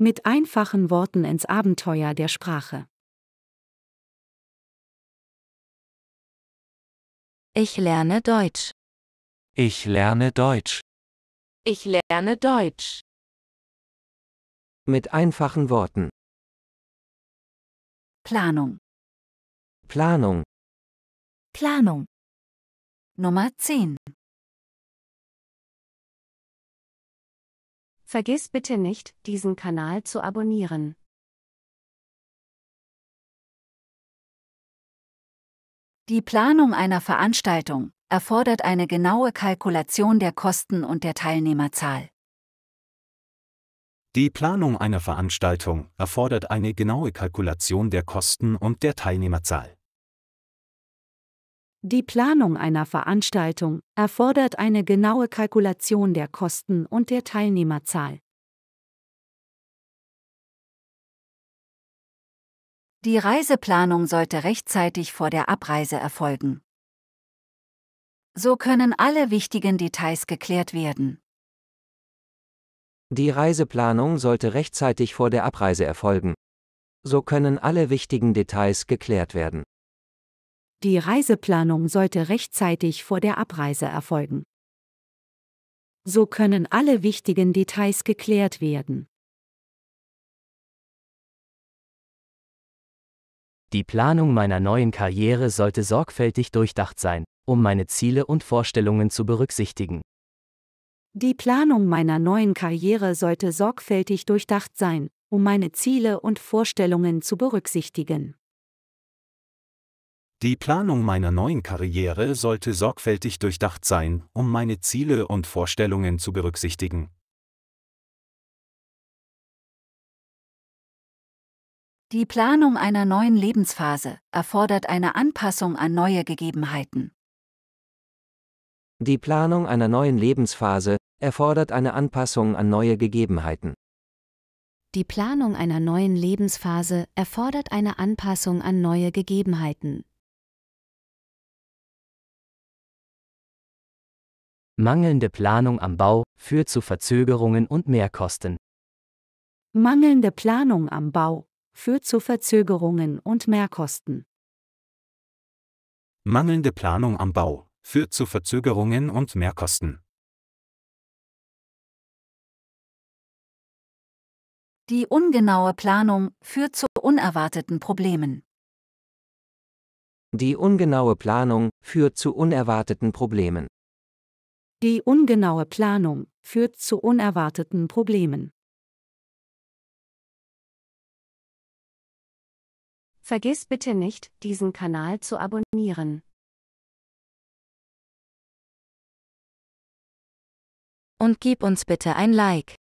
Mit einfachen Worten ins Abenteuer der Sprache. Ich lerne Deutsch. Ich lerne Deutsch. Ich lerne Deutsch. Mit einfachen Worten. Planung. Planung. Planung. Nummer 10. Vergiss bitte nicht, diesen Kanal zu abonnieren. Die Planung einer Veranstaltung erfordert eine genaue Kalkulation der Kosten und der Teilnehmerzahl. Die Planung einer Veranstaltung erfordert eine genaue Kalkulation der Kosten und der Teilnehmerzahl. Die Planung einer Veranstaltung erfordert eine genaue Kalkulation der Kosten und der Teilnehmerzahl. Die Reiseplanung sollte rechtzeitig vor der Abreise erfolgen. So können alle wichtigen Details geklärt werden. Die Reiseplanung sollte rechtzeitig vor der Abreise erfolgen. So können alle wichtigen Details geklärt werden. Die Reiseplanung sollte rechtzeitig vor der Abreise erfolgen. So können alle wichtigen Details geklärt werden. Die Planung meiner neuen Karriere sollte sorgfältig durchdacht sein, um meine Ziele und Vorstellungen zu berücksichtigen. Die Planung meiner neuen Karriere sollte sorgfältig durchdacht sein, um meine Ziele und Vorstellungen zu berücksichtigen. Die Planung meiner neuen Karriere sollte sorgfältig durchdacht sein, um meine Ziele und Vorstellungen zu berücksichtigen. Die Planung einer neuen Lebensphase erfordert eine Anpassung an neue Gegebenheiten. Die Planung einer neuen Lebensphase erfordert eine Anpassung an neue Gegebenheiten. Die Planung einer neuen Lebensphase erfordert eine Anpassung an neue Gegebenheiten, Mangelnde Planung am Bau führt zu Verzögerungen und Mehrkosten. Mangelnde Planung am Bau führt zu Verzögerungen und Mehrkosten. Mangelnde Planung am Bau führt zu Verzögerungen und Mehrkosten. Die ungenaue Planung führt zu unerwarteten Problemen. Die ungenaue Planung führt zu unerwarteten Problemen. Die ungenaue Planung führt zu unerwarteten Problemen. Vergiss bitte nicht, diesen Kanal zu abonnieren. Und gib uns bitte ein Like.